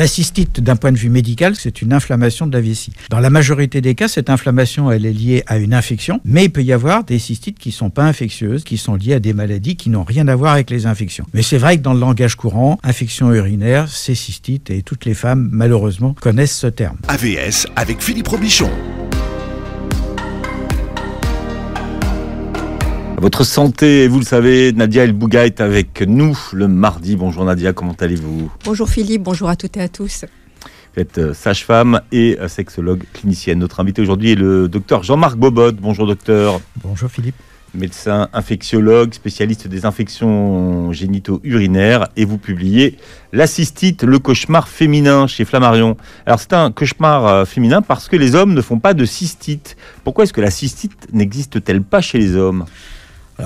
La cystite, d'un point de vue médical, c'est une inflammation de la vessie. Dans la majorité des cas, cette inflammation, elle est liée à une infection, mais il peut y avoir des cystites qui ne sont pas infectieuses, qui sont liées à des maladies qui n'ont rien à voir avec les infections. Mais c'est vrai que dans le langage courant, infection urinaire, c'est cystite, et toutes les femmes, malheureusement, connaissent ce terme. AVS avec Philippe Robichon. votre santé, vous le savez, Nadia El Bouga est avec nous le mardi. Bonjour Nadia, comment allez-vous Bonjour Philippe, bonjour à toutes et à tous. Vous êtes euh, sage-femme et euh, sexologue clinicienne. Notre invité aujourd'hui est le docteur Jean-Marc Bobot. Bonjour docteur. Bonjour Philippe. Médecin infectiologue, spécialiste des infections génito-urinaires, et vous publiez La cystite, le cauchemar féminin chez Flammarion. Alors c'est un cauchemar euh, féminin parce que les hommes ne font pas de cystite. Pourquoi est-ce que la cystite n'existe-t-elle pas chez les hommes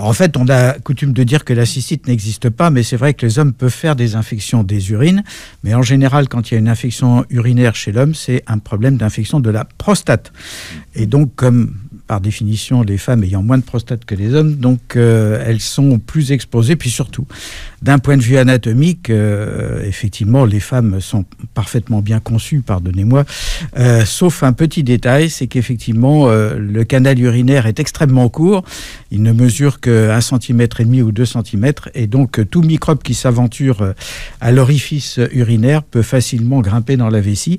en fait, on a coutume de dire que la cystite n'existe pas, mais c'est vrai que les hommes peuvent faire des infections des urines. Mais en général, quand il y a une infection urinaire chez l'homme, c'est un problème d'infection de la prostate. Et donc, comme par définition, les femmes ayant moins de prostate que les hommes, donc euh, elles sont plus exposées. Puis surtout, d'un point de vue anatomique, euh, effectivement, les femmes sont parfaitement bien conçues, pardonnez-moi, euh, sauf un petit détail, c'est qu'effectivement, le canal urinaire est extrêmement court. Il ne mesure que 1 cm et demi ou deux centimètres, et donc tout microbe qui s'aventure à l'orifice urinaire peut facilement grimper dans la vessie.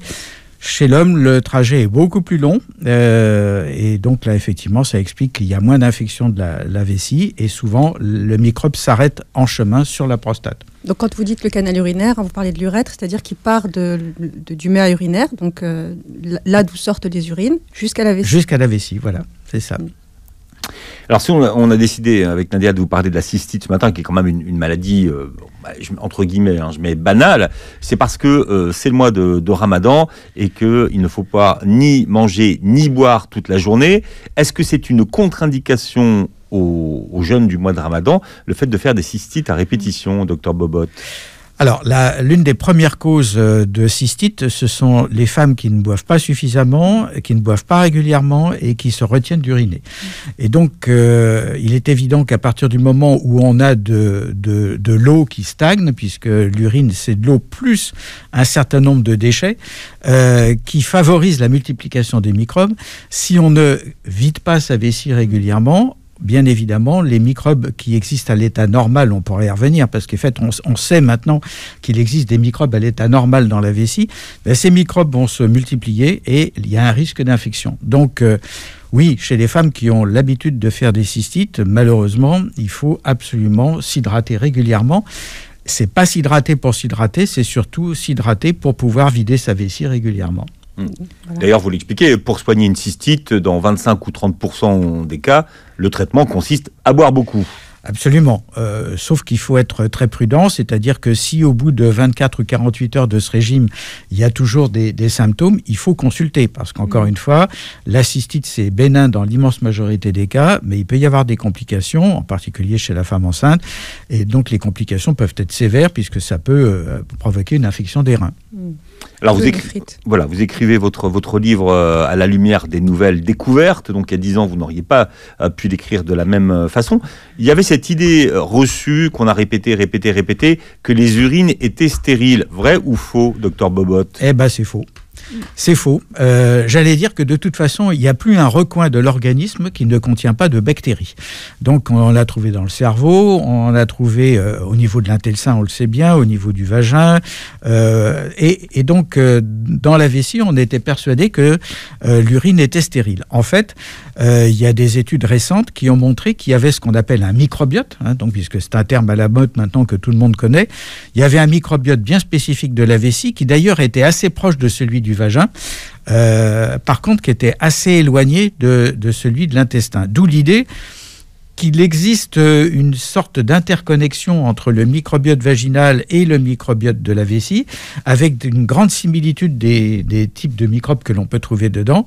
Chez l'homme, le trajet est beaucoup plus long euh, et donc là, effectivement, ça explique qu'il y a moins d'infection de la, vessie et souvent le microbe s'arrête en chemin sur la prostate. Donc quand vous dites le canal urinaire, hein, vous parlez de l'urètre, c'est-à-dire qu'il part de, de, du méa urinaire, donc euh, là d'où sortent les urines, jusqu'à la vessie. Jusqu'à la vessie, voilà, c'est ça. Mm. Alors si on, a décidé euh, avec Nadia de vous parler de la cystite ce matin, qui est quand même une, maladie euh, bah, entre guillemets, hein, je mets banale, c'est parce que euh, c'est le mois de, Ramadan et qu'il ne faut pas ni manger ni boire toute la journée. Est-ce que c'est une contre-indication aux, jeunes du mois de Ramadan le fait de faire des cystites à répétition, docteur Bobot alors, l'une des premières causes euh, de cystite, ce sont les femmes qui ne boivent pas suffisamment, qui ne boivent pas régulièrement et qui se retiennent d'uriner. Et donc, euh, il est évident qu'à partir du moment où on a de, de, de l'eau qui stagne, puisque l'urine, c'est de l'eau plus un certain nombre de déchets, euh, qui favorisent la multiplication des microbes, si on ne vide pas sa vessie régulièrement, bien évidemment, les microbes qui existent à l'état normal, on pourrait y revenir, parce qu'en fait, on, sait maintenant qu'il existe des microbes à l'état normal dans la vessie, ben, ces microbes vont se multiplier et il y a un risque d'infection. Donc, euh, oui, chez les femmes qui ont l'habitude de faire des cystites, malheureusement, il faut absolument s'hydrater régulièrement. C'est pas s'hydrater pour s'hydrater, c'est surtout s'hydrater pour pouvoir vider sa vessie régulièrement. Hmm. D'ailleurs, vous l'expliquez, pour soigner une cystite, dans 25 ou 30 des cas, le traitement consiste à boire beaucoup. Absolument. Euh, sauf qu'il faut être très prudent, c'est-à-dire que si au bout de 24 ou 48 heures de ce régime, il y a toujours des, symptômes, il faut consulter. Parce qu'encore hmm. une fois, la cystite, c'est bénin dans l'immense majorité des cas, mais il peut y avoir des complications, en particulier chez la femme enceinte. Et donc les complications peuvent être sévères puisque ça peut euh, provoquer une infection des reins. Hmm. Alors vous, voilà, vous écrivez votre, votre livre euh, à la lumière des nouvelles découvertes, donc il y a dix ans vous n'auriez pas euh, pu l'écrire de la même euh, façon. Il y avait cette idée reçue qu'on a répété, répété, répété que les urines étaient stériles. Vrai ou faux, docteur Bobot Eh ben c'est faux. C'est faux. Euh, j'allais dire que de toute façon, il n'y a plus un recoin de l'organisme qui ne contient pas de bactéries. Donc on l'a trouvé dans le cerveau, on l'a trouvé euh, au niveau de l'intestin, on le sait bien, au niveau du vagin. Euh, et, et, donc dans la vessie, on était persuadé que l'urine était stérile. En fait, euh, il y a des études récentes qui ont montré qu'il y avait ce qu'on appelle un microbiote, hein, donc puisque c'est un terme à la mode maintenant que tout le monde connaît, il y avait un microbiote bien spécifique de la vessie qui d'ailleurs était assez proche de celui du vagin, euh, par contre qui était assez éloigné de, celui de l'intestin. D'où l'idée qu'il existe euh, une sorte d'interconnexion entre le microbiote vaginal et le microbiote de la vessie, avec une grande similitude des types de microbes que l'on peut trouver dedans.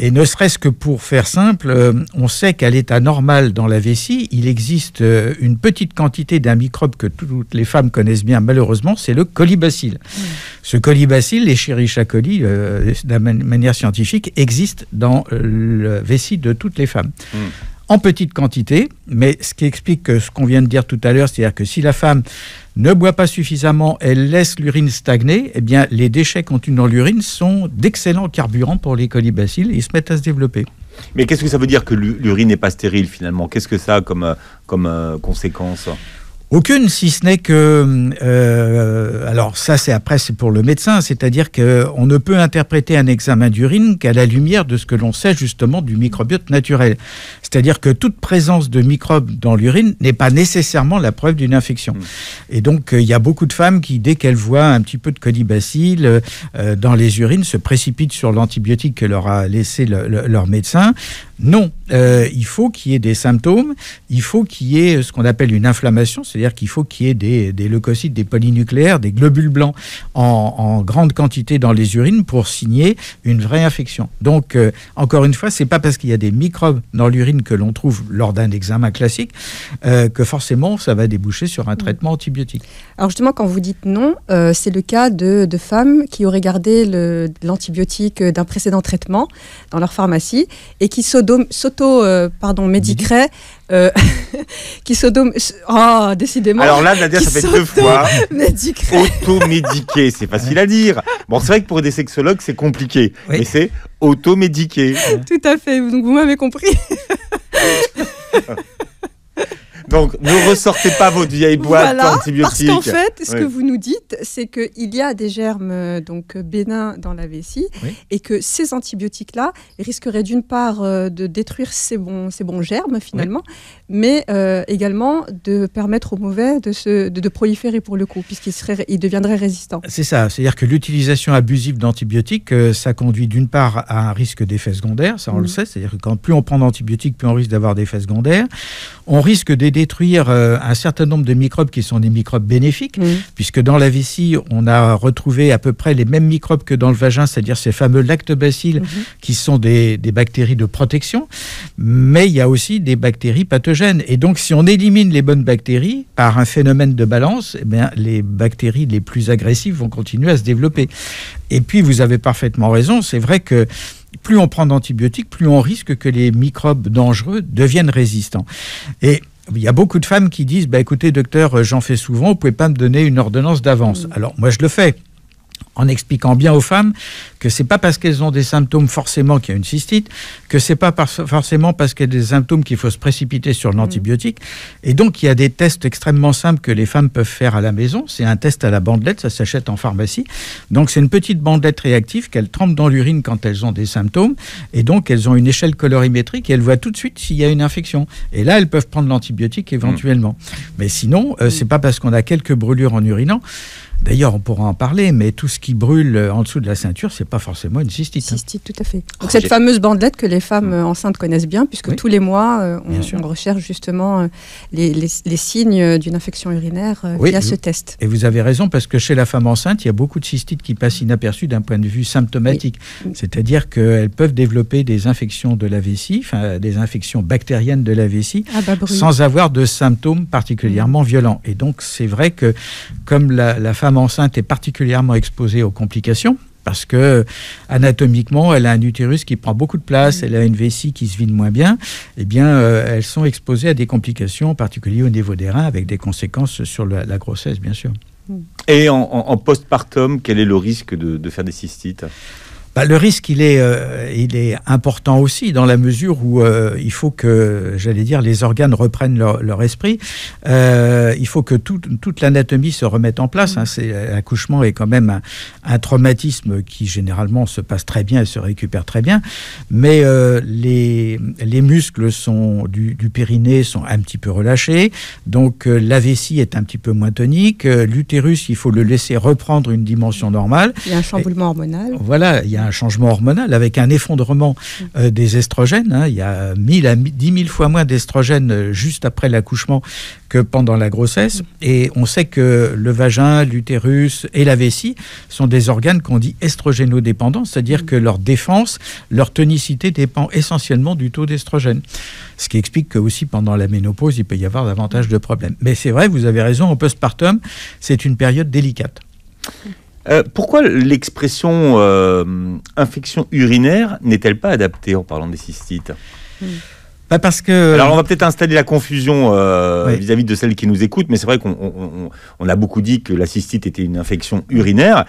Et ne serait-ce que pour faire simple, euh, on sait qu'à l'état normal dans la vessie, il existe euh, une petite quantité d'un microbe que toutes les femmes connaissent bien malheureusement, c'est le colibacille. Mmh. Ce colibacille, les chéri coli, euh, d'une manière scientifique, existe dans la vessie de toutes les femmes. Mmh. en petite quantité, mais ce qui explique ce qu'on vient de dire tout à l'heure, c'est-à-dire que si la femme ne boit pas suffisamment elle laisse l'urine stagner, eh bien, les déchets contenus dans l'urine sont d'excellents carburants pour les colibacilles ils se mettent à se développer. Mais qu'est-ce que ça veut dire que l'urine n'est pas stérile finalement Qu'est-ce que ça a comme, euh, comme euh, conséquence aucune, si ce n'est que, euh, alors ça c'est après c'est pour le médecin, c'est-à-dire qu'on ne peut interpréter un examen d'urine qu'à la lumière de ce que l'on sait justement du microbiote naturel. C'est-à-dire que toute présence de microbes dans l'urine n'est pas nécessairement la preuve d'une infection. Mmh. Et donc euh, il y a beaucoup de femmes qui, dès qu'elles voient un petit peu de colibacille euh, euh, dans les urines, se précipitent sur l'antibiotique que leur a laissé leur médecin. Non, il faut qu'il y ait des symptômes, il faut qu'il y ait ce qu'on appelle une inflammation, c'est c'est-à-dire qu'il faut qu'il y ait des, leucocytes, des polynucléaires, des globules blancs en, grande quantité dans les urines pour signer une vraie infection. Donc, euh, encore une fois, c'est pas parce qu'il y a des microbes dans l'urine que l'on trouve lors d'un examen classique euh, que forcément ça va déboucher sur un mm. traitement antibiotique. Alors justement, quand vous dites non, euh, c'est le cas de, de, femmes qui auraient gardé l'antibiotique d'un précédent traitement dans leur pharmacie et qui s'auto-médiceraient euh, qui s'auto... Oh, décidément. Alors là, Nadia, ça fait deux fois. Automédiqué, c'est facile à dire. Bon, c'est vrai que pour des sexologues, c'est compliqué, mais c'est automédiqué. Tout à fait, donc vous m'avez compris. Donc, ne ressortez pas votre vieille boîte voilà, Parce qu'en fait, ce que vous nous dites, c'est qu'il y a des germes euh, donc euh, bénins dans la vessie et que ces antibiotiques-là risqueraient d'une part euh, de détruire ces bons, ces bons germes finalement, mais également de permettre aux mauvais de, se, de, proliférer pour le coup, puisqu'ils deviendraient résistants. C'est ça, c'est-à-dire que l'utilisation abusive d'antibiotiques, ça conduit d'une part à un risque d'effet secondaires, ça on le mm. sait, c'est-à-dire que quand plus on prend d'antibiotiques, plus on risque d'avoir d'effet secondaires. On risque d'aider détruire euh, un certain nombre de microbes qui sont des microbes bénéfiques, mm. puisque dans la vessie, on a retrouvé à peu près les mêmes microbes que dans le vagin, c'est-à-dire ces fameux lactobacilles mm-hmm. qui sont des, des, bactéries de protection, mais il y a aussi des bactéries pathogènes. Et donc, si on élimine les bonnes bactéries par un phénomène de balance, eh bien, les bactéries les plus agressives vont continuer à se développer. Et puis, vous avez parfaitement raison, c'est vrai que plus on prend d'antibiotiques, plus on risque que les microbes dangereux deviennent résistants. Et il y a beaucoup de femmes qui disent, bah, écoutez, docteur, euh, j'en fais souvent, vous pouvez pas me donner une ordonnance d'avance. Mm. Alors, moi, je le fais en expliquant bien aux femmes que c'est pas parce qu'elles ont des symptômes forcément qu'il y a une cystite, que c'est pas forcément parce qu'il y a des symptômes qu'il faut se précipiter sur mhm. l'antibiotique. Et donc il y a des tests extrêmement simples que les femmes peuvent faire à la maison. C'est un test à la bandelette, ça s'achète en pharmacie. Donc c'est une petite bandelette réactive qu'elles trempent dans l'urine quand elles ont des symptômes. Et donc elles ont une échelle colorimétrique et elles voient tout de suite s'il y a une infection. Et là elles peuvent prendre l'antibiotique éventuellement. Mhm. Mais sinon euh, c'est pas parce qu'on a quelques brûlures en urinant D'ailleurs, on pourra en parler, mais tout ce qui brûle euh, en dessous de la ceinture, c'est pas forcément une cystite. Hein. Cystite, tout à fait. Ah, cette fameuse bandelette que les femmes mm. euh, enceintes connaissent bien, puisque tous les mois, euh, on, recherche justement les, signes d'une infection urinaire oui, via ce test. Et vous avez raison, parce que chez la femme enceinte, il y a beaucoup de cystites qui passent inaperçues d'un point de vue symptomatique. C'est-à-dire qu'elles peuvent développer des infections de la vessie, des infections bactériennes de la vessie, ah, bah, sans avoir de symptômes particulièrement mm. violents. Et donc, c'est vrai que comme la femme femme enceinte est particulièrement exposée aux complications parce que anatomiquement, elle a un utérus qui prend beaucoup de place, elle a une vessie qui se vide moins bien, eh bien, euh, elles sont exposées à des complications, en particulier au niveau des reins, avec des conséquences sur la, grossesse, bien sûr. Et en, en, postpartum, quel est le risque de faire des cystites bah, le risque, euh, il est, important aussi dans la mesure où euh, il faut que, j'allais dire, les organes reprennent leur, esprit. Euh, il faut que toute l'anatomie se remette en place. Mm. Hein. accouchement est quand même un, traumatisme qui généralement se passe très bien et se récupère très bien. Mais les, muscles sont, du, périnée sont un petit peu relâchés. Donc la vessie est un petit peu moins tonique. L'utérus, il faut le laisser reprendre une dimension normale. Il y a un chamboulement hormonal. Voilà, il y a un changement hormonal, avec un effondrement mm. euh, des estrogènes. Hein. Il y a à 10 000 fois moins d'estrogènes euh, juste après l'accouchement que pendant la grossesse. Mm. Et on sait que le vagin, l'utérus et la vessie sont des organes qu'on dit estrogénodépendants, c'est-à-dire mm. que leur défense, leur tonicité dépend essentiellement du taux d'estrogène. Ce qui explique que aussi pendant la ménopause, il peut y avoir davantage de problèmes. Mais c'est vrai, vous avez raison, en postpartum, c'est une période délicate. Euh, pourquoi l'expression euh, infection urinaire n'est-elle pas adaptée en parlant des cystites bah, parce que. Alors, on va peut-être installer la confusion euh, vis-à-vis de celles qui nous écoutent, mais c'est vrai qu'on on, a beaucoup dit que la cystite était une infection urinaire.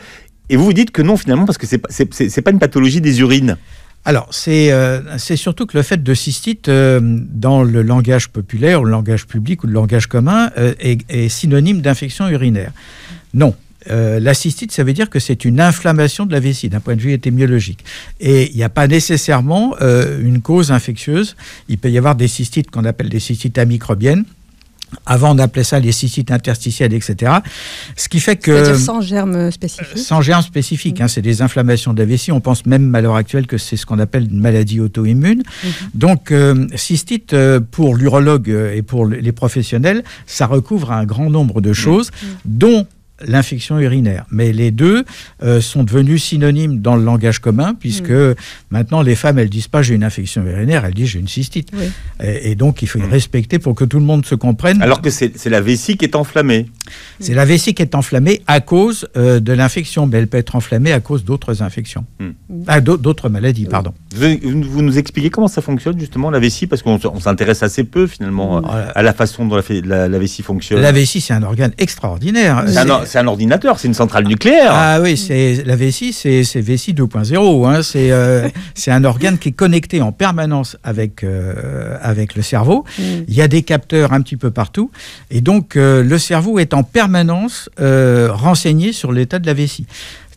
Et vous vous dites que non, finalement, parce que ce n'est pas une pathologie des urines. Alors, c'est surtout que le fait de cystite, dans le langage populaire, ou le langage public ou le langage commun, est synonyme d'infection urinaire. Non, euh, la cystite, ça veut dire que c'est une inflammation de la vessie, d'un point de vue étymologique. Et il n'y a pas nécessairement euh, une cause infectieuse. Il peut y avoir des cystites qu'on appelle des cystites amicrobiennes. Avant, on appelait ça les cystites interstitielles, etc. Ce qui fait que. Sans germes spécifiques. Euh, sans germes spécifique. Mm. Hein, c'est des inflammations de la vessie. On pense même à l'heure actuelle que c'est ce qu'on appelle une maladie auto-immune. Mm-hmm. Donc, cystite, pour l'urologue et pour les professionnels, ça recouvre un grand nombre de mm. choses, mm. dont l'infection urinaire. Mais les deux euh, sont devenus synonymes dans le langage commun, puisque mm. maintenant les femmes, elles disent pas j'ai une infection urinaire, elles disent j'ai une cystite. Et, donc il faut les mm. respecter pour que tout le monde se comprenne. Alors que c'est la vessie qui est enflammée. C'est la vessie qui est enflammée à cause euh, de l'infection, mais elle peut être enflammée à cause d'autres infections, hmm. ah, d'autres maladies, euh, pardon. Vous, nous expliquez comment ça fonctionne justement la vessie, parce qu'on s'intéresse assez peu finalement euh, à la façon dont la, vessie fonctionne. La vessie, c'est un organe extraordinaire. C'est un, ordinateur, c'est une centrale nucléaire. Ah oui, c'est la vessie, c'est vessie 2.0. Hein. c'est un organe qui est connecté en permanence avec avec le cerveau. Hmm. Il y a des capteurs un petit peu partout, et donc le cerveau est en en permanence euh, renseigné sur l'état de la vessie.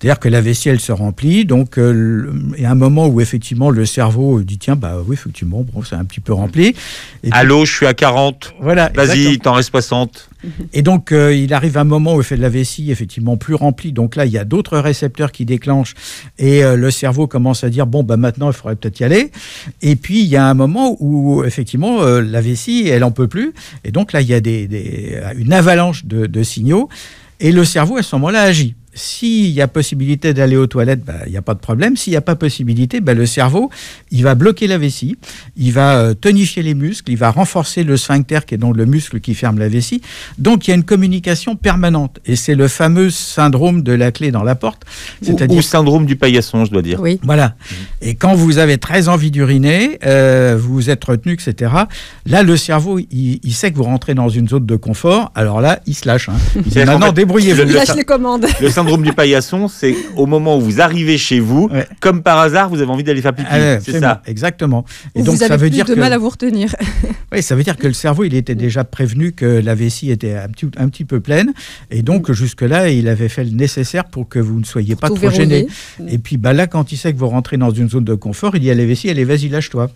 C'est-à-dire que la vessie, elle se remplit. Donc, il y a un moment où effectivement le cerveau dit tiens, bah oui, effectivement, bon, c'est un petit peu rempli. Et Allô, je suis à 40. Voilà. Vas-y, t'en restes 60. Et donc, euh, il arrive un moment où il fait de la vessie, effectivement, plus remplie. Donc là, il y a d'autres récepteurs qui déclenchent et euh, le cerveau commence à dire bon, bah maintenant, il faudrait peut-être y aller. Et puis, il y a un moment où, effectivement, euh, la vessie, elle en peut plus. Et donc là, il y a des, une avalanche de signaux et le cerveau, à ce moment-là, agit s'il y a possibilité d'aller aux toilettes, il bah, n'y a pas de problème. S'il n'y a pas possibilité, bah, le cerveau, il va bloquer la vessie, il va euh, tonifier les muscles, il va renforcer le sphincter qui est donc le muscle qui ferme la vessie. Donc il y a une communication permanente. Et c'est le fameux syndrome de la clé dans la porte. C'est-à-dire... Ou syndrome du paillasson, je dois dire. Oui. Voilà. Mmh. Et quand vous avez très envie d'uriner, euh, vous vous êtes retenu, etc. Là, le cerveau, il, sait que vous rentrez dans une zone de confort. Alors là, il se lâche. Hein. Il maintenant, débrouillez-vous. Il lâche les commandes. syndrome du paillasson, c'est au moment où vous arrivez chez vous, comme par hasard, vous avez envie d'aller faire pipi. Ah c'est ça. Exactement. Et donc, vous avez ça veut dire de mal à vous retenir. oui, ça veut dire que le cerveau, il était déjà prévenu que la vessie était un petit, un petit peu pleine. Et donc, jusque-là, il avait fait le nécessaire pour que vous ne soyez pas trop gêné. Et puis, bah, là, quand il sait que vous rentrez dans une zone de confort, il dit à la vessie, allez, vas-y, lâche-toi.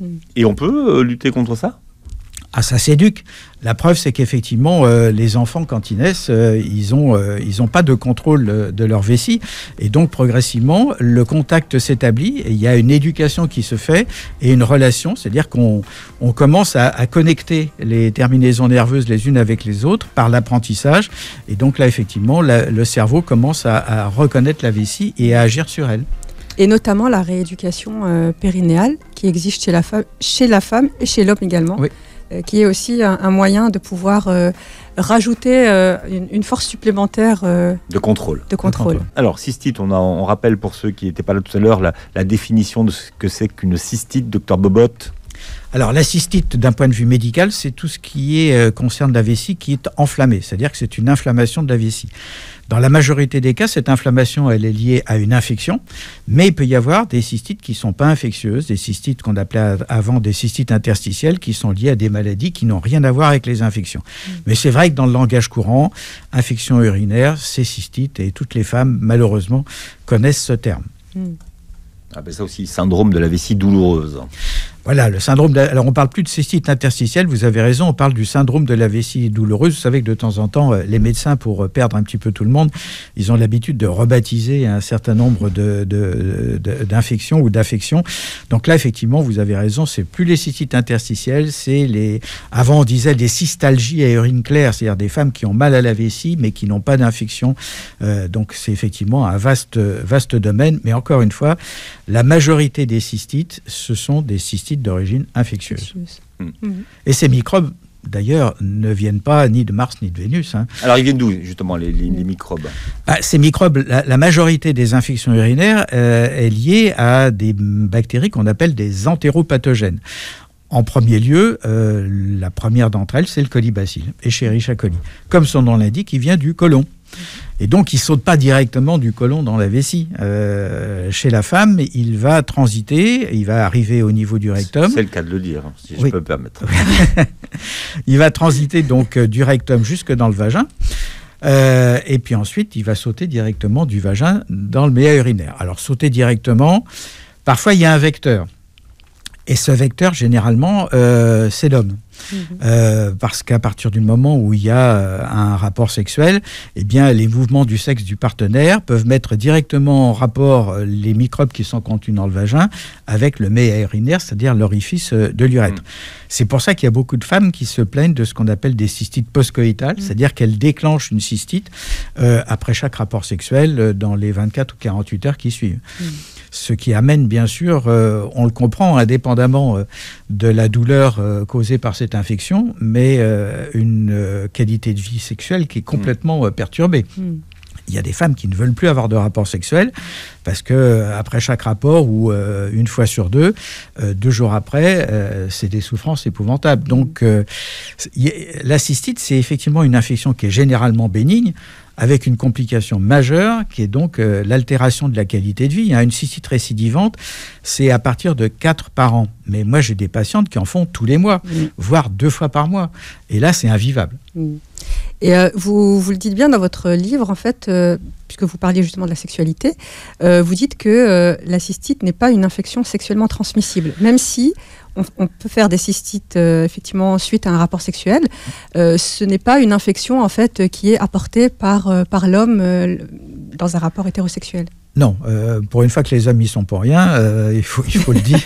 Hmm. Et on peut euh, lutter contre ça ah, ça s'éduque. La preuve, c'est qu'effectivement, euh, les enfants, quand ils naissent, euh, ils n'ont euh, pas de contrôle de leur vessie. Et donc, progressivement, le contact s'établit et il y a une éducation qui se fait et une relation. C'est-à-dire qu'on on commence à, connecter les terminaisons nerveuses les unes avec les autres par l'apprentissage. Et donc, là, effectivement, le cerveau commence à, à, reconnaître la vessie et à agir sur elle. Et notamment la rééducation périnéale qui existe chez la, femme, chez la femme et chez l'homme également. Oui. Euh, qui est aussi un, moyen de pouvoir euh, rajouter euh, une, force supplémentaire de, contrôle. de contrôle. Alors, cystite, on, rappelle pour ceux qui n'étaient pas là tout à l'heure la, définition de ce que c'est qu'une cystite, docteur Bobot. Alors, la cystite, d'un point de vue médical, c'est tout ce qui est, concerne la vessie qui est enflammée, c'est-à-dire que c'est une inflammation de la vessie. Dans la majorité des cas, cette inflammation, elle est liée à une infection, mais il peut y avoir des cystites qui ne sont pas infectieuses, des cystites qu'on appelait avant des cystites interstitielles, qui sont liées à des maladies qui n'ont rien à voir avec les infections. Mm. Mais c'est vrai que dans le langage courant, infection urinaire, c'est cystite, et toutes les femmes, malheureusement, connaissent ce terme. Mm. Ah ben ça aussi, syndrome de la vessie douloureuse. Voilà, le syndrome. Alors, on parle plus de cystite interstitielle. Vous avez raison. On parle du syndrome de la vessie douloureuse. Vous savez que de temps en temps, euh, les médecins, pour euh, perdre un petit peu tout le monde, ils ont l'habitude de rebaptiser un certain nombre d'infections de, de, ou d'affections. Donc là, effectivement, vous avez raison. C'est plus les cystites interstitielles. C'est les. Avant, on disait des cystalgies à urine claire, c'est-à-dire des femmes qui ont mal à la vessie mais qui n'ont pas d'infection. Euh, donc, c'est effectivement un vaste, vaste domaine. Mais encore une fois, la majorité des cystites, ce sont des cystites d'origine infectieuse. Hmm. Mhm. Et ces microbes, d'ailleurs, ne viennent pas ni de Mars ni de Vénus. Hein. Alors ils viennent d'où, justement, les, microbes ah, Ces microbes, la, majorité des infections urinaires euh, est liée à des bactéries qu'on appelle des entéropathogènes. En premier lieu, euh, la première d'entre elles, c'est le colibacille, Escherichia coli. Comme son nom l'indique, il vient du colon. Mhm. Et donc, il saute pas directement du côlon dans la vessie. Euh, chez la femme, il va transiter, il va arriver au niveau du rectum. C'est le cas de le dire, si je peux me permettre. il va transiter donc euh, du rectum jusque dans le vagin. Euh, et puis ensuite, il va sauter directement du vagin dans le méa urinaire. Alors, sauter directement, parfois il y a un vecteur. Et ce vecteur, généralement, c'est l'homme. Mhm. Euh, parce qu'à partir du moment où il y a euh, un rapport sexuel, eh bien, les mouvements du sexe du partenaire peuvent mettre directement en rapport euh, les microbes qui sont contenus dans le vagin avec le méa urinaire, c'est-à-dire l'orifice de l'urètre. Mhm. C'est pour ça qu'il y a beaucoup de femmes qui se plaignent de ce qu'on appelle des cystites postcoïtales, mhm. c'est-à-dire qu'elles déclenchent une cystite après chaque rapport sexuel dans les 24 ou 48 heures qui suivent ce qui amène bien sûr, euh, on le comprend indépendamment euh, de la douleur euh, causée par cette infection, mais une qualité de vie sexuelle qui est complètement perturbée. Hmm. Il y a des femmes qui ne veulent plus avoir de rapport sexuel parce que après chaque rapport ou une fois sur deux, deux jours après, c'est des souffrances épouvantables. Donc, hmm. la cystite, c'est effectivement une infection qui est généralement bénigne avec une complication majeure qui est donc euh, l'altération de la qualité de vie. Une cystite récidivante, c'est à partir de 4 par an. Mais moi, j'ai des patientes qui en font tous les mois, voire deux fois par mois. Et là, c'est invivable. Et euh, vous, vous, le dites bien dans votre livre, en fait, euh, puisque vous parliez justement de la sexualité, vous dites que la cystite n'est pas une infection sexuellement transmissible, même si on, peut faire des cystites euh, effectivement suite à un rapport sexuel. Euh, ce n'est pas une infection en fait qui est apportée par, euh, par l'homme dans un rapport hétérosexuel. Non, pour une fois que les hommes sont pour rien, il, faut, il faut le dire.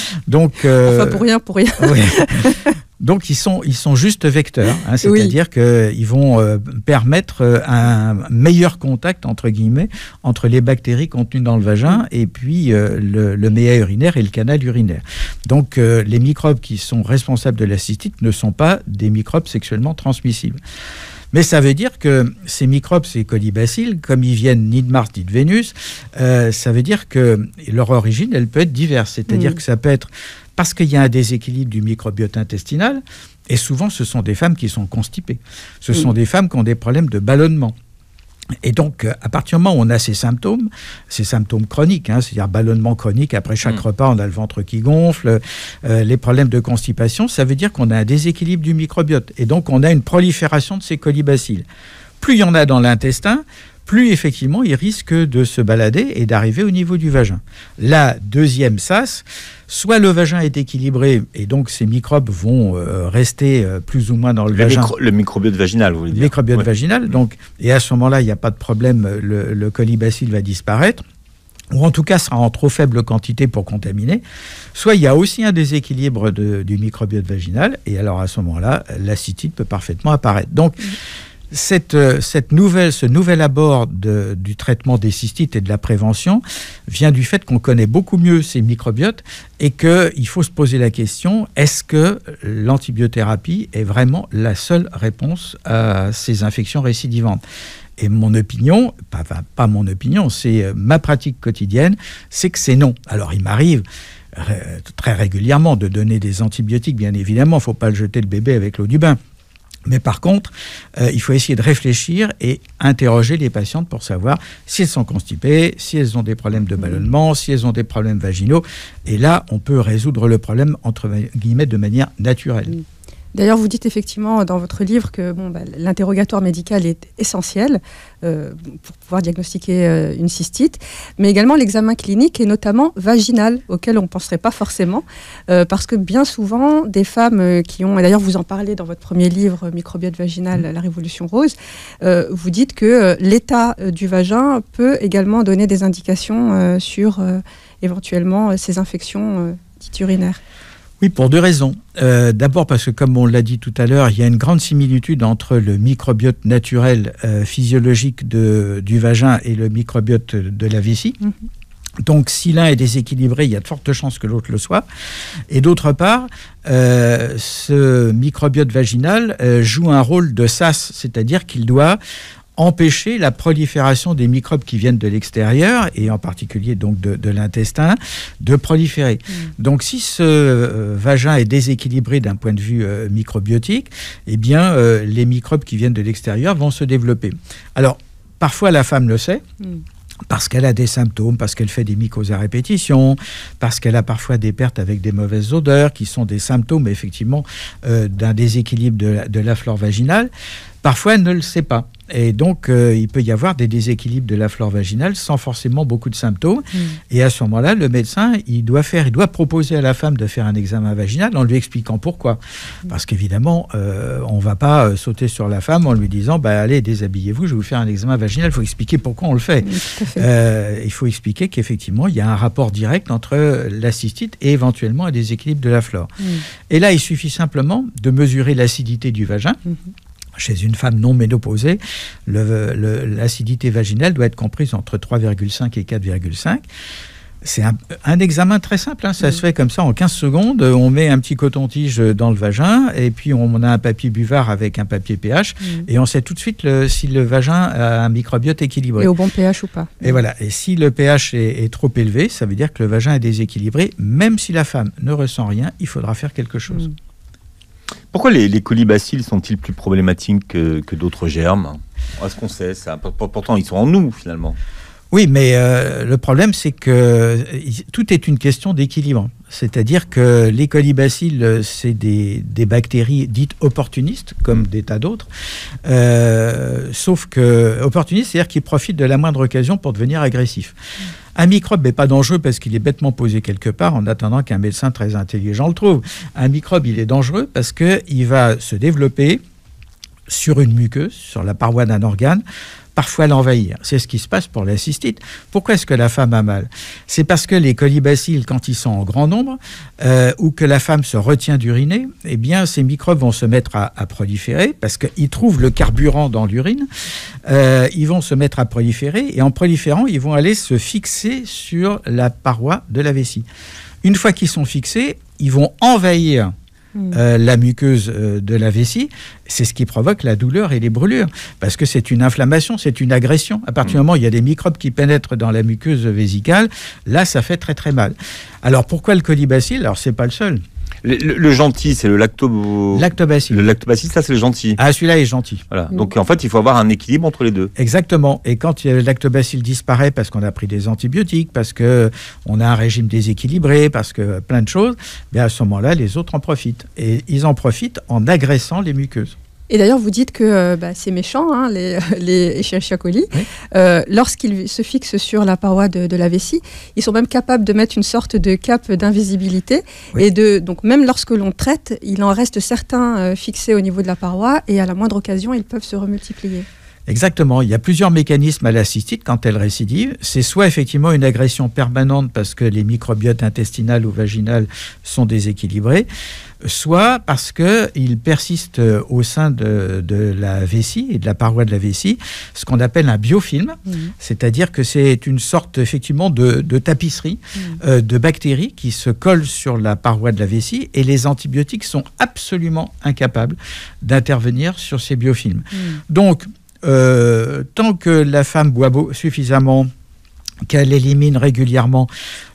Donc, pour rien, pour rien. oui. Donc ils sont, ils sont juste vecteurs, hein, c'est-à-dire que qu'ils euh, vont euh, permettre euh, un meilleur contact, entre guillemets, entre les bactéries contenues dans le vagin et puis le, méa urinaire et le canal urinaire. Donc les microbes qui sont responsables de la cystite ne sont pas des microbes sexuellement transmissibles. Mais ça veut dire que ces microbes, ces colibacilles, comme ils viennent ni de Mars ni de Vénus, euh, ça veut dire que leur origine, elle peut être diverse. C'est-à-dire mm. que ça peut être parce qu'il y a un déséquilibre du microbiote intestinal, et souvent ce sont des femmes qui sont constipées. Ce mm. sont des femmes qui ont des problèmes de ballonnement. Et donc, euh, à partir du moment où on a ces symptômes, ces symptômes chroniques, hein, c'est-à-dire ballonnement chronique, après chaque mm. repas, on a le ventre qui gonfle, euh, les problèmes de constipation, ça veut dire qu'on a un déséquilibre du microbiote. Et donc, on a une prolifération de ces colibacilles. Plus il y en a dans l'intestin, plus effectivement il risque de se balader et d'arriver au niveau du vagin. La deuxième sas, soit le vagin est équilibré et donc ces microbes vont euh, rester euh, plus ou moins dans le, vagin. le microbiote vaginal, vous voulez dire. Le microbiote vaginal, mm. donc, et à ce moment-là, il n'y a pas de problème, euh, le, le colibacille va disparaître ou en tout cas sera en trop faible quantité pour contaminer, soit il y a aussi un déséquilibre du microbiote vaginal, et alors à ce moment-là, l'acitide peut parfaitement apparaître. Donc, mm. Euh, cette, nouvelle, ce nouvel abord du traitement des cystites et de la prévention vient du fait qu'on connaît beaucoup mieux ces microbiotes et qu'il faut se poser la question est-ce que l'antibiothérapie est vraiment la seule réponse à ces infections récidivantes et mon opinion, pas, pas mon opinion, c'est euh, ma pratique quotidienne, c'est que c'est non. Alors il m'arrive euh, très régulièrement de donner des antibiotiques, bien évidemment, il ne faut pas le jeter le bébé avec l'eau du bain. Mais par contre, euh, il faut essayer de réfléchir et interroger les patientes pour savoir si elles sont constipées, si elles ont des problèmes de mmh. ballonnement, si elles ont des problèmes vaginaux. Et là, on peut résoudre le problème, entre guillemets, de manière naturelle. Mmh. D'ailleurs, vous dites effectivement dans votre livre que bah, l'interrogatoire médical est essentiel euh, pour pouvoir diagnostiquer euh, une cystite, mais également l'examen clinique et notamment vaginal, auquel on ne penserait pas forcément, euh, parce que bien souvent, des femmes qui ont, et d'ailleurs vous en parlez dans votre premier livre, Microbiote vaginal, mm. la révolution rose, vous dites que l'état du vagin peut également donner des indications sur éventuellement ces infections dites urinaires. Oui, pour deux raisons. Euh, d'abord parce que, comme on l'a dit tout à l'heure, il y a une grande similitude entre le microbiote naturel euh, physiologique de, du vagin et le microbiote de la vessie. Mhm. Donc si l'un est déséquilibré, il y a de fortes chances que l'autre le soit. Et d'autre part, euh, ce microbiote vaginal joue un rôle de SAS, c'est-à-dire qu'il doit empêcher la prolifération des microbes qui viennent de l'extérieur et en particulier donc de, l'intestin de proliférer. Mm. Donc si ce euh, vagin est déséquilibré d'un point de vue euh, microbiotique, eh bien euh, les microbes qui viennent de l'extérieur vont se développer. Alors parfois la femme le sait. Mm. parce qu'elle a des symptômes, parce qu'elle fait des mycoses à répétition, parce qu'elle a parfois des pertes avec des mauvaises odeurs, qui sont des symptômes effectivement d'un déséquilibre de de la, flore vaginale. Parfois, elle ne le sait pas. Et donc, euh, il peut y avoir des déséquilibres de la flore vaginale sans forcément beaucoup de symptômes. Mm. Et à ce moment-là, le médecin, il doit faire, il doit proposer à la femme de faire un examen vaginal en lui expliquant pourquoi. Mm. Parce qu'évidemment, euh, on ne va pas euh, sauter sur la femme en lui disant, bah, allez, déshabillez-vous, je vais vous faire un examen vaginal. Il faut expliquer pourquoi on le fait. il faut expliquer qu'effectivement, il y a un rapport direct entre la cystite et éventuellement un déséquilibre de la flore. Mm. Et là, il suffit simplement de mesurer l'acidité du vagin. Mm-hmm. Chez une femme non ménopausée, l'acidité vaginale doit être comprise entre 3,5 et 4,5. C'est un, examen très simple, hein. ça mm. se fait comme ça en 15 secondes. On met un petit coton-tige dans le vagin et puis on a un papier buvard avec un papier pH mm. et on sait tout de suite si le vagin a un microbiote équilibré. Et au bon pH ou pas. Et voilà. Et si le pH est, trop élevé, ça veut dire que le vagin est déséquilibré. Même si la femme ne ressent rien, il faudra faire quelque chose. Mm. Pourquoi les, colibacilles sont-ils plus problématiques que, d'autres germes Est-ce qu'on sait ça Pourtant, ils sont en nous, finalement. Oui, mais euh, le problème, c'est que tout est une question d'équilibre. C'est-à-dire que les colibacilles, c'est des, bactéries dites opportunistes, comme des tas d'autres. Euh, sauf que opportunistes, c'est-à-dire qu'ils profitent de la moindre occasion pour devenir agressifs. Un microbe n'est pas dangereux parce qu'il est bêtement posé quelque part en attendant qu'un médecin très intelligent le trouve. Un microbe, il est dangereux parce qu'il va se développer sur une muqueuse, sur la paroi d'un organe, parfois l'envahir. C'est ce qui se passe pour la cystite. Pourquoi est-ce que la femme a mal C'est parce que les colibacilles, quand ils sont en grand nombre, euh, ou que la femme se retient d'uriner, eh bien, ces microbes vont se mettre à, proliférer parce qu'ils trouvent le carburant dans l'urine. Euh, ils vont se mettre à proliférer et en proliférant, ils vont aller se fixer sur la paroi de la vessie. Une fois qu'ils sont fixés, ils vont envahir Hmm. Euh, la muqueuse euh, de la vessie, c'est ce qui provoque la douleur et les brûlures, parce que c'est une inflammation, c'est une agression. À partir du hmm. moment où il y a des microbes qui pénètrent dans la muqueuse vésicale, là, ça fait très très mal. Alors pourquoi le colibacille Alors c'est pas le seul. Le, gentil, c'est le lactobacillus. lactobacille. Le lactobacille, ça c'est le gentil. Ah, celui-là est gentil. Mm. Donc en fait, il faut avoir un équilibre entre les deux. Exactement. Et quand le lactobacille disparaît parce qu'on a pris des antibiotiques, parce qu'on a un régime déséquilibré, parce que plein de choses, bien à ce moment-là, les autres en profitent. Et ils en profitent en agressant les muqueuses. Et d'ailleurs, vous dites que euh, bah, c'est méchant, hein, les, les coli. Euh, lorsqu'ils se fixent sur la paroi de, la vessie, ils sont même capables de mettre une sorte de cape d'invisibilité. Et de, donc, même lorsque l'on traite, il en reste certains euh, fixés au niveau de la paroi et à la moindre occasion, ils peuvent se remultiplier. Exactement. Il y a plusieurs mécanismes à la cystite quand elle récidive. C'est soit effectivement une agression permanente parce que les microbiotes intestinales ou vaginales sont déséquilibrés, soit parce qu'il persiste euh, au sein de, la vessie et de la paroi de la vessie ce qu'on appelle un biofilm, mmh. c'est-à-dire que c'est une sorte effectivement de, tapisserie mmh. euh, de bactéries qui se collent sur la paroi de la vessie et les antibiotiques sont absolument incapables d'intervenir sur ces biofilms. Mmh. Donc, euh, tant que la femme boit suffisamment, qu'elle élimine régulièrement,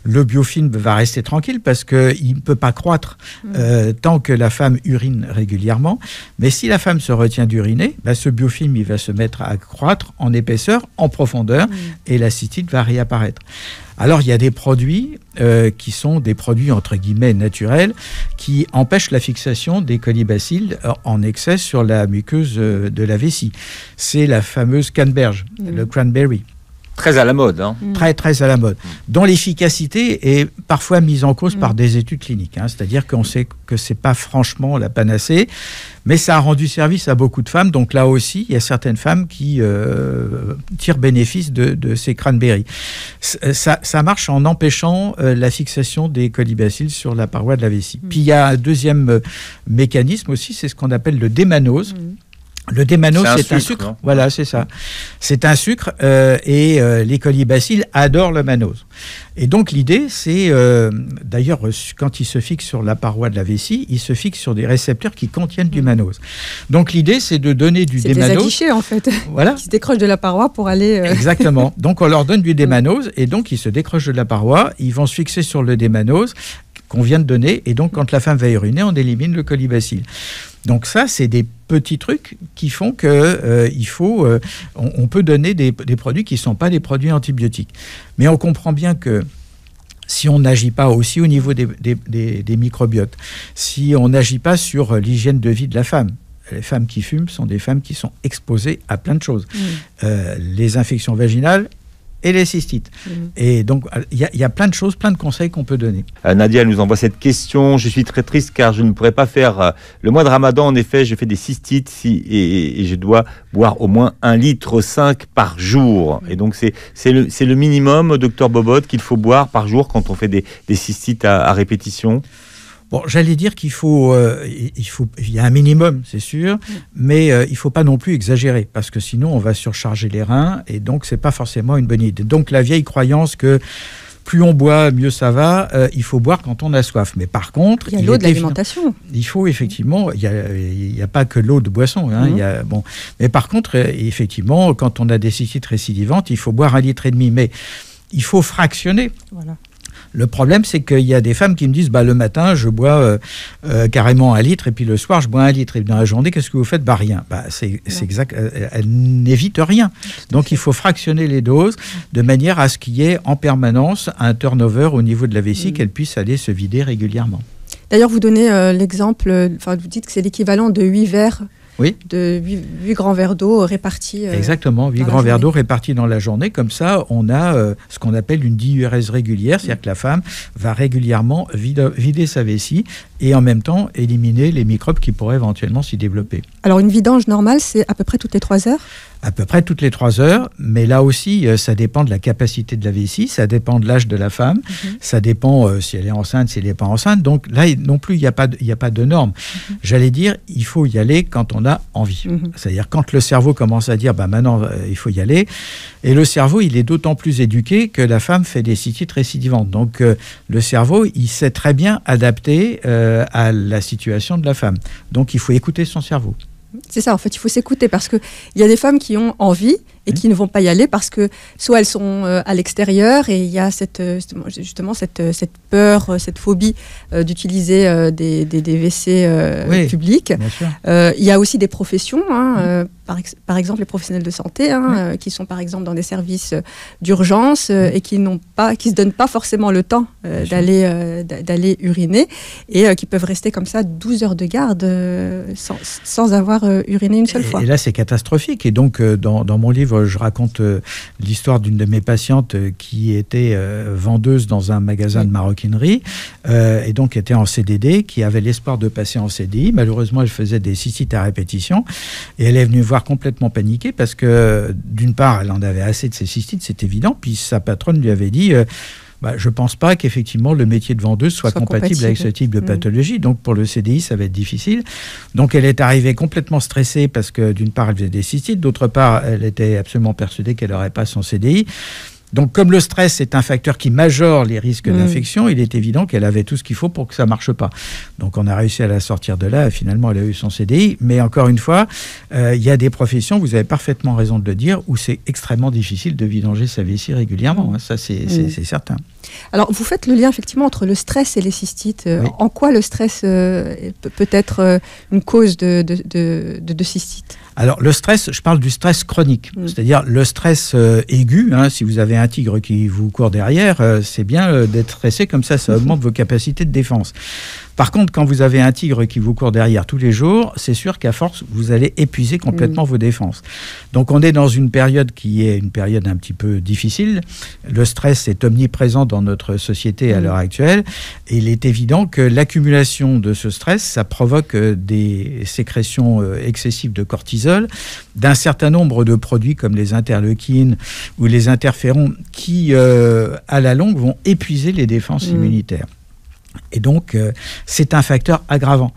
le biofilm va rester tranquille parce qu'il ne peut pas croître mm. euh, tant que la femme urine régulièrement. Mais si la femme se retient d'uriner, bah, ce biofilm il va se mettre à croître en épaisseur, en profondeur, mm. et la va réapparaître. Alors il y a des produits euh, qui sont des produits entre guillemets naturels qui empêchent la fixation des colibacilles euh, en excès sur la muqueuse euh, de la vessie. C'est la fameuse canneberge, le cranberry. Très à la mode. Hein. Mm. Très, très à la mode. Mm. Dont l'efficacité est parfois mise en cause par mm. des études cliniques. Hein. C'est-à-dire qu'on sait que c'est pas franchement la panacée, mais ça a rendu service à beaucoup de femmes. Donc là aussi, il y a certaines femmes qui euh, tirent bénéfice de, ces cranberries. Euh, ça, ça, marche en empêchant euh, la fixation des colibacilles sur la paroi de la vessie. Puis il y a un deuxième mécanisme aussi, c'est ce qu'on appelle le démanose. Le démanose, c'est un, sucre. Voilà, c'est ça. C'est un sucre euh, et euh, les colibacilles adorent le manose. Et donc l'idée, c'est euh, d'ailleurs quand ils se fixent sur la paroi de la vessie, ils se fixent sur des récepteurs qui contiennent du mm. manose. Donc l'idée, c'est de donner du démanose. Des en fait. Voilà. qui se décrochent de la paroi pour aller. Exactement. Donc on leur donne du mm. démanose et donc ils se décrochent de la paroi. Ils vont se fixer sur le démanose qu'on vient de donner et donc quand la femme va uriner, on élimine le colibacille. Donc ça, c'est des petits trucs qui font que euh, il faut, euh, on, peut donner des, produits qui ne sont pas des produits antibiotiques. Mais on comprend bien que si on n'agit pas aussi au niveau des, microbiotes, si on n'agit pas sur euh, l'hygiène de vie de la femme, les femmes qui fument sont des femmes qui sont exposées à plein de choses. Mmh. les infections vaginales, et les cystites. Mhm. Et donc, il y, a plein de choses, plein de conseils qu'on peut donner. Euh, Nadia elle nous envoie cette question. Je suis très triste car je ne pourrais pas faire euh, le mois de Ramadan. En effet, je fais des cystites et, je dois boire au moins 1 litre 5 par jour. Et donc, c'est le, le minimum, docteur Bobot, qu'il faut boire par jour quand on fait des, des cystites à répétition. Bon, j'allais dire qu'il faut, euh, il faut, il y a un minimum, c'est sûr, mm. mais il euh, il faut pas non plus exagérer parce que sinon on va surcharger les reins et donc c'est pas forcément une bonne idée. Donc la vieille croyance que plus on boit, mieux ça va. Euh, il faut boire quand on a soif. Mais par contre, il y a l'eau de l'alimentation. Il faut effectivement, il n'y a, pas que l'eau de boisson. Hein, mm. mais par contre, effectivement, quand on a des cystites récidivantes, il faut boire un litre et demi. Mais il faut fractionner. Voilà. Le problème, c'est qu'il y a des femmes qui me disent bah, le matin, je bois euh, euh, carrément un litre, et puis le soir, je bois un litre. Et dans la journée, qu'est-ce que vous faites Bah, rien. Bah, c'est exact. Euh, elle n'évite rien. Donc, il faut fractionner les doses de manière à ce qu'il y ait en permanence un turnover au niveau de la vessie, mm. qu'elle puisse aller se vider régulièrement. D'ailleurs, vous donnez l'exemple, enfin, vous dites que c'est l'équivalent de 8 verres oui. de huit grands verres d'eau répartis. Euh, Exactement, huit grands verres d'eau répartis dans la journée. Comme ça, on a euh, ce qu'on appelle une diurèse régulière, c'est-à-dire mm. que la femme va régulièrement vider sa vessie et en même temps éliminer les microbes qui pourraient éventuellement s'y développer. Alors une vidange normale, c'est à peu près toutes les 3 heures À peu près toutes les 3 heures, mais là aussi, euh, ça dépend de la capacité de la vessie, ça dépend de l'âge de la femme, mhm. ça dépend euh, si elle est enceinte, si elle n'est pas enceinte. Donc là non plus, il n'y a, pas de, a pas de normes. Mhm. J'allais dire, il faut y aller quand on a envie. Mhm. C'est-à-dire quand le cerveau commence à dire, bah, maintenant, euh, il faut y aller. Et le cerveau, il est d'autant plus éduqué que la femme fait des cystites récidivantes. Donc le cerveau, il sait très bien adapter euh, à la situation de la femme. Donc il faut écouter son cerveau. C'est ça, en fait, il faut s'écouter parce qu'il y a des femmes qui ont envie et qui ne vont pas y aller parce que soit elles sont euh, à l'extérieur et il y a cette, euh, justement cette, cette peur, cette phobie d'utiliser des, des, WC publics. Il y a aussi des professions. Hein, par, exemple les professionnels de santé, hein, euh, qui sont par exemple dans des services euh, d'urgence euh, et qui n'ont pas, qui se donnent pas forcément le temps d'aller d'aller uriner et qui peuvent rester comme ça 12 heures de garde sans, sans, avoir uriné une seule fois. Et là, c'est catastrophique. Et donc, dans, dans, mon livre, je raconte l'histoire d'une de mes patientes qui était vendeuse dans un magasin de maroquinerie et donc était en CDD, qui avait l'espoir de passer en CDI. Malheureusement, elle faisait des sites à répétition et elle est venue voir complètement paniquée parce que, d'une part, elle en avait assez de ses cystites, c'est évident, puis sa patronne lui avait dit. Euh, bah, je ne pense pas qu'effectivement le métier de vendeuse soit, compatible, avec ce type de mmh. pathologie. Donc pour le CDI, ça va être difficile. Donc elle est arrivée complètement stressée parce que d'une part, elle faisait des cystites, d'autre part, elle était absolument persuadée qu'elle n'aurait pas son CDI. Donc, comme le stress est un facteur qui majore les risques mm. d'infection, il est évident qu'elle avait tout ce qu'il faut pour que ça ne marche pas. Donc, on a réussi à la sortir de là. finalement, elle a eu son CDI. Mais encore une fois, euh, il y a des professions, vous avez parfaitement raison de le dire, où c'est extrêmement difficile de vidanger sa vessie régulièrement. Hein, ça, c'est mm. certain. Alors, vous faites le lien effectivement entre le stress et les cystites. Euh, en quoi le stress euh, peut être euh, une cause de, de, cystite Alors, le stress, je parle du stress chronique, mm. c'est-à-dire le stress aigu. Hein, si vous avez un tigre qui vous court derrière, c'est bien d'être stressé, comme ça, ça augmente vos capacités de défense. Par contre, quand vous avez un tigre qui vous court derrière tous les jours, c'est sûr qu'à force, vous allez épuiser complètement mm. vos défenses. Donc on est dans une période qui est une période un petit peu difficile. Le stress est omniprésent dans notre société à mm. l'heure actuelle. Et il est évident que l'accumulation de ce stress, ça provoque euh, des sécrétions euh, excessives de cortisol, d'un certain nombre de produits comme les interleukines ou les interférons qui, euh, à la longue, vont épuiser les défenses mm. immunitaires. Et donc, euh, c'est un facteur aggravant.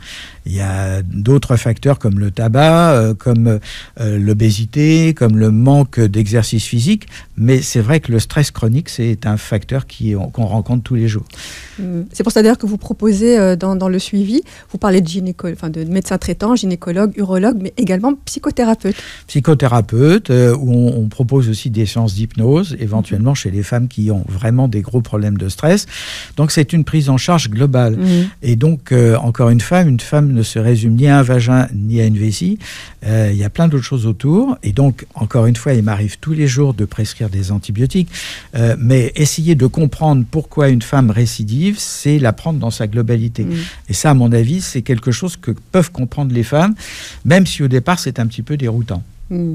Il y a d'autres facteurs comme le tabac, euh, comme euh, l'obésité, comme le manque d'exercice physique, mais c'est vrai que le stress chronique, c'est un facteur qu'on rencontre tous les jours. Hum, c'est pour ça d'ailleurs que vous proposez dans, dans, le suivi, vous parlez de, gynéco, enfin, de médecins traitants, gynécologues, urologue mais également psychothérapeute. Psychothérapeute où on, on, propose aussi des séances d'hypnose, éventuellement chez les femmes qui ont vraiment des gros problèmes de stress. Donc c'est une prise en charge globale Mmh. Et donc, euh, encore une fois, une femme ne se résume ni à un vagin ni à une vessie. Euh, il y a plein d'autres choses autour. Et donc, encore une fois, il m'arrive tous les jours de prescrire des antibiotiques. Euh, mais essayer de comprendre pourquoi une femme récidive, c'est la prendre dans sa globalité. Mmh. Et ça, à mon avis, c'est quelque chose que peuvent comprendre les femmes, même si au départ, c'est un petit peu déroutant. Mmh.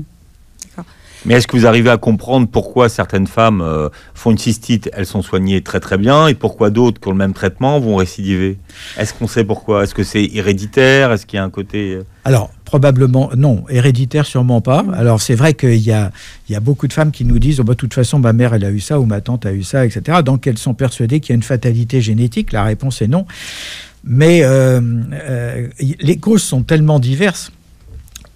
Mais est-ce que vous arrivez à comprendre pourquoi certaines femmes euh, font une cystite, elles sont soignées très très bien, et pourquoi d'autres qui ont le même traitement vont récidiver Est-ce qu'on sait pourquoi Est-ce que c'est héréditaire Est-ce qu'il y a un côté... Euh, Alors, probablement non. Héréditaire, sûrement pas. Mm. Alors, c'est vrai qu'il y a, beaucoup de femmes qui nous disent, oh, bah, de toute façon, ma mère, elle a eu ça, ou ma tante a eu ça, etc. Donc, elles sont persuadées qu'il y a une fatalité génétique. La réponse est non. Mais euh, les causes sont tellement diverses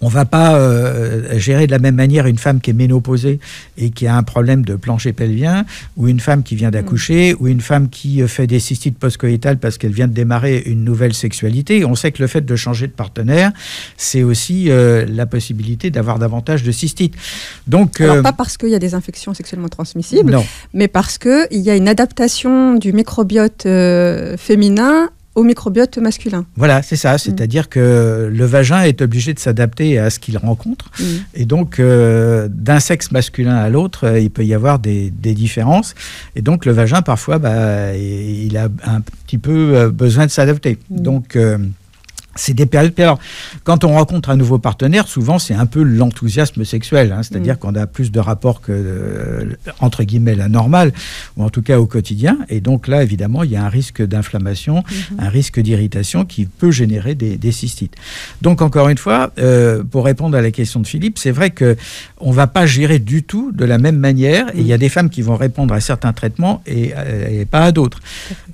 on va pas euh, gérer de la même manière une femme qui est ménopausée et qui a un problème de plancher pelvien, ou une femme qui vient d'accoucher, mm. ou une femme qui euh, fait des cystites postcoïtales parce qu'elle vient de démarrer une nouvelle sexualité. On sait que le fait de changer de partenaire, c'est aussi euh, la possibilité d'avoir davantage de cystites. Donc, pas parce qu'il y a des infections sexuellement transmissibles, mais parce qu'il y a une adaptation du microbiote féminin au microbiote masculin. Voilà, c'est ça. Mm. C'est-à-dire que le vagin est obligé de s'adapter à ce qu'il rencontre. Mm. Et donc, euh, d'un sexe masculin à l'autre, euh, il peut y avoir des, différences. Et donc, le vagin, parfois, bah, il a un petit peu euh, besoin de s'adapter. Mm. Donc, c'est des périodes. Alors, quand on rencontre un nouveau partenaire, souvent c'est un peu l'enthousiasme sexuel, hein. c'est-à-dire mm. qu'on a plus de rapports que euh, entre guillemets la normale, ou en tout cas au quotidien. Et donc là, évidemment, il y a un risque d'inflammation, mm-hmm. un risque d'irritation qui peut générer des, cystites. Donc encore une fois, euh, pour répondre à la question de Philippe, c'est vrai que on va pas gérer du tout de la même manière. Et il y a mm. des femmes qui vont répondre à certains traitements et, pas à d'autres.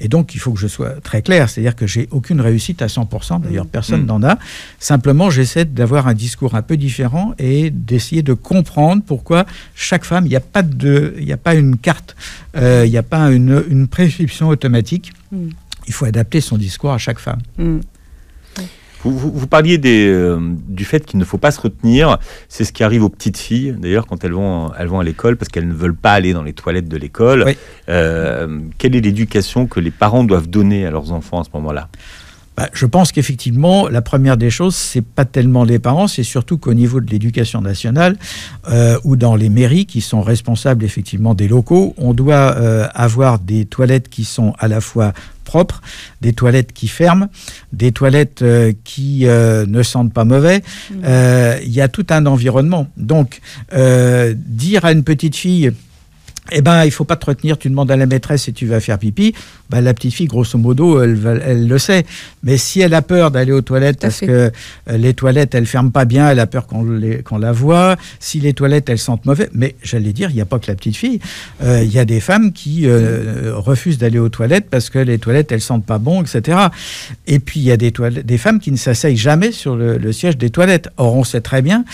Et donc il faut que je sois très clair, c'est-à-dire que j'ai aucune réussite à 100%. D'ailleurs personne hmm. n'en a. Simplement, j'essaie d'avoir un discours un peu différent et d'essayer de comprendre pourquoi chaque femme, il n'y a, pas de, a pas une carte, euh, il n'y a pas une, prescription automatique. Hmm. Il faut adapter son discours à chaque femme. Hmm. Vous, parliez des, euh, du fait qu'il ne faut pas se retenir. C'est ce qui arrive aux petites filles, d'ailleurs, quand elles vont, elles vont à l'école, parce qu'elles ne veulent pas aller dans les toilettes de l'école. Euh, quelle est l'éducation que les parents doivent donner à leurs enfants à ce moment-là bah, je pense qu'effectivement, la première des choses, c'est pas tellement les parents, c'est surtout qu'au niveau de l'éducation nationale euh, ou dans les mairies qui sont responsables effectivement des locaux, on doit euh, avoir des toilettes qui sont à la fois propres, des toilettes qui ferment, des toilettes euh, qui ne sentent pas mauvais. Mmh. Il y a tout un environnement. Donc, dire à une petite fille, eh ben, il faut pas te retenir, tu demandes à la maîtresse si tu vas faire pipi. Ben, la petite fille, grosso modo, elle, elle le sait. Mais si elle a peur d'aller aux toilettes parce que euh, les toilettes, elles ferment pas bien, elle a peur qu'on la voit. Si les toilettes, elles sentent mauvais. Mais j'allais dire, il n'y a pas que la petite fille. Euh, il y a des femmes qui euh, refusent d'aller aux toilettes parce que les toilettes, elles sentent pas bon, etc. Et puis, il y a des, des femmes qui ne s'asseyent jamais sur le, siège des toilettes. Or, on sait très bien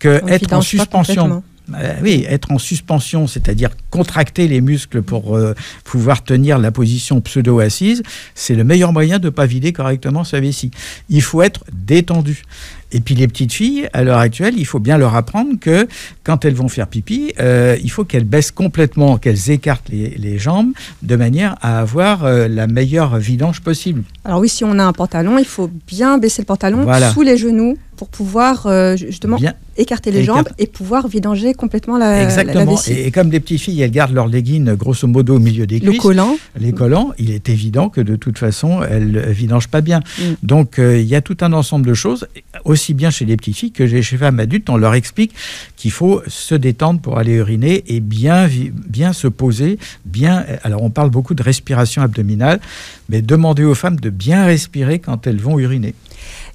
que être en suspension euh, oui, être en suspension, c'est-à-dire contracter les muscles pour euh, pouvoir tenir la position pseudo-assise, c'est le meilleur moyen de ne pas vider correctement sa vessie. Il faut être détendu. Et puis les petites filles, à l'heure actuelle, il faut bien leur apprendre que quand elles vont faire pipi, euh, il faut qu'elles baissent complètement, qu'elles écartent les, jambes de manière à avoir la meilleure vidange possible. Alors oui, si on a un pantalon, il faut bien baisser le pantalon sous les genoux pour pouvoir euh, justement écarter les jambes et pouvoir vidanger complètement la Exactement. vessie. Et, et, comme les petites filles, elles gardent leurs leggings grosso modo au milieu des cuisses. Le collant. Les collants, il est évident que de toute façon, elles vidangent pas bien. Mm. Donc euh, il y a tout un ensemble de choses, aussi bien chez les petites filles que chez les femmes adultes, on leur explique qu'il faut se détendre pour aller uriner et bien, bien se poser, bien. Alors on parle beaucoup de respiration abdominale, mais demander aux femmes de bien respirer quand elles vont uriner.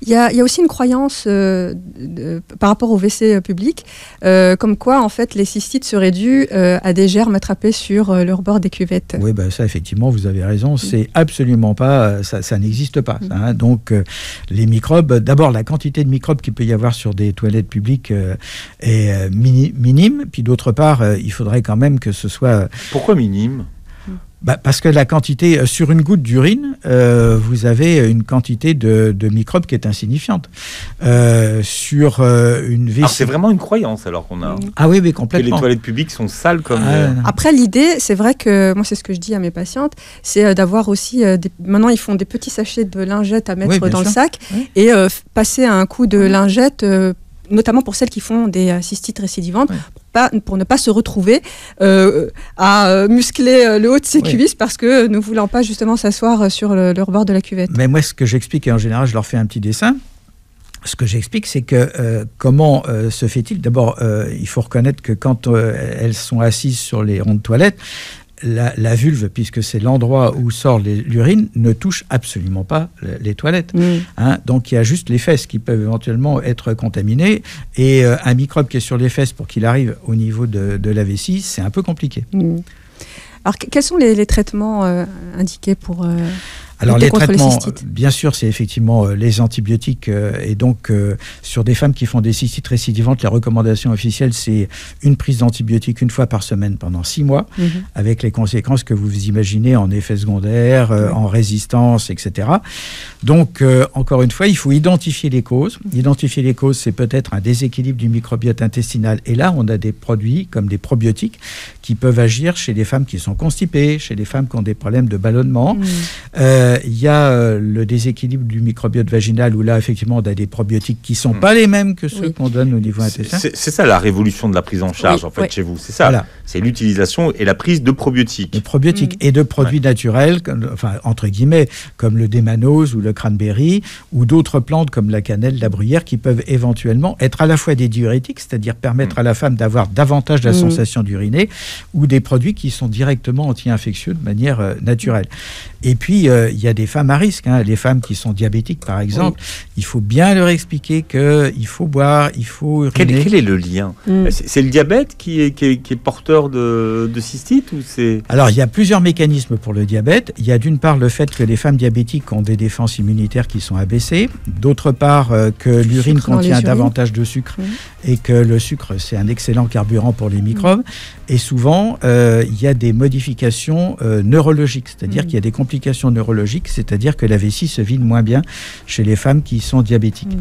Il y, a, aussi une croyance euh, par rapport au WC euh, public, euh, comme quoi en fait les cystites seraient dus à des germes attrapés sur le rebord des cuvettes. Oui, ben, ça effectivement, vous avez raison, mm. c'est absolument pas, ça, n'existe pas. Mm. Hein. Donc les microbes, d'abord la quantité de microbes qu'il peut y avoir sur des toilettes publiques est minime, puis d'autre part, il faudrait quand même que ce soit. Pourquoi minime bah Parce que la quantité, euh, sur une goutte d'urine, euh, vous avez une quantité de, microbes qui est insignifiante. Euh, sur une ah, c'est vraiment une croyance alors qu'on a. Mm. Ah oui, mais complètement. Que les toilettes publiques sont sales comme. Ah, Après, l'idée, c'est vrai que moi, c'est ce que je dis à mes patientes, c'est d'avoir aussi. Maintenant, ils font des petits sachets de lingettes à mettre dans le sac et passer à un coup de lingette notamment pour celles qui font des cystites récidivantes, pour ne pas se retrouver euh, à euh, muscler euh, le haut de ses cuisses parce que ne voulant pas justement s'asseoir sur le, rebord de la cuvette. Mais moi, ce que j'explique, et en général, je leur fais un petit dessin. Ce que j'explique, c'est que comment se fait-il D'abord, il faut reconnaître que quand elles sont assises sur les rondes toilettes, la, vulve, puisque c'est l'endroit où sort l'urine, ne touche absolument pas les toilettes. Hein. donc il y a juste les fesses qui peuvent éventuellement être contaminées. Et euh, un microbe qui est sur les fesses pour qu'il arrive au niveau de, la vessie, c'est un peu compliqué. Alors, quels sont les, traitements euh, indiqués pour... Euh, alors les traitements, euh, bien sûr, c'est effectivement euh, les antibiotiques euh, et donc sur des femmes qui font des cystites récidivantes, la recommandation officielle c'est une prise d'antibiotiques une fois par semaine pendant six mois, mhm. avec les conséquences que vous imaginez en effets secondaires, en résistance, etc. Donc encore une fois, il faut identifier les causes. Identifier les causes, c'est peut-être un déséquilibre du microbiote intestinal et là on a des produits comme des probiotiques qui peuvent agir chez les femmes qui sont constipées, chez les femmes qui ont des problèmes de ballonnement. Mm il euh, y a euh, le déséquilibre du microbiote vaginal où là, effectivement, on a des probiotiques qui ne sont mm. pas les mêmes que ceux qu'on donne au niveau intestinal. C'est ça la révolution de la prise en charge, en fait, chez vous. C'est ça. C'est l'utilisation et la prise de probiotiques. De probiotiques mm. et de produits naturels, comme, enfin, entre guillemets, comme le démanose ou le cranberry, ou d'autres plantes comme la cannelle, la bruyère, qui peuvent éventuellement être à la fois des diurétiques, c'est-à-dire permettre mm. à la femme d'avoir davantage la sensation d'uriner, ou des produits qui sont directement anti-infectieux de manière euh, naturelle. Et puis, il y a des femmes à risque, hein. les femmes qui sont diabétiques par exemple. Il faut bien leur expliquer qu'il faut boire, il faut uriner. Quel, est le lien mm. euh, C'est le diabète qui est, porteur de, cystite ou Alors il y a plusieurs mécanismes pour le diabète. Il y a d'une part le fait que les femmes diabétiques ont des défenses immunitaires qui sont abaissées, d'autre part euh, que l'urine contient davantage de sucre et que le sucre c'est un excellent carburant pour les mm. microbes. Et souvent euh, il y a des modifications neurologiques, c'est-à-dire mm. qu'il y a des complications neurologiques c'est-à-dire que la vessie se vide moins bien chez les femmes qui sont diabétiques. Mm.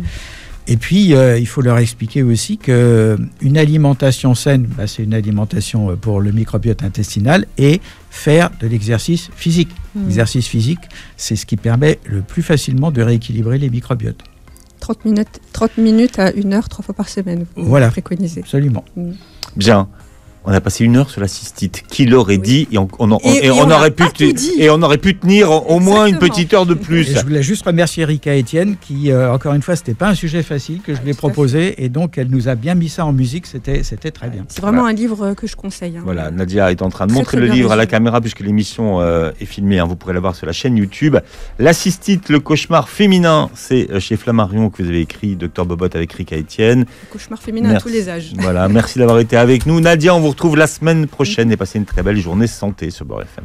Et puis, euh, il faut leur expliquer aussi que euh, une alimentation saine, bah, c'est une alimentation euh, pour le microbiote intestinal et faire de l'exercice physique. Exercice mm. L'exercice physique, c'est ce qui permet le plus facilement de rééquilibrer les microbiotes. 30 minutes, 30 minutes à 1 heure, trois fois par semaine, vous voilà, préconisez. Absolument. Mm. Bien on a passé une heure sur la cystite. Qui l'aurait dit Et on, aurait pu et on tenir au moins une petite heure de plus. je voulais juste remercier Erika Etienne qui, euh, encore une fois, ce c'était pas un sujet facile que je lui ai proposé et donc elle nous a bien mis ça en musique. C'était très bien. C'est vraiment un livre que je conseille. Hein. Voilà, Nadia est en train de montrer le livre à la caméra puisque l'émission euh, est filmée. Hein. Vous pourrez la voir sur la chaîne YouTube. La cystite, le cauchemar féminin, c'est euh, chez Flammarion que vous avez écrit, Docteur Bobot avec Erika Etienne. cauchemar féminin à tous les âges. Voilà, merci d'avoir été avec nous, Nadia. On vous on se retrouve la semaine prochaine et passez une très belle journée santé sur Bord FM.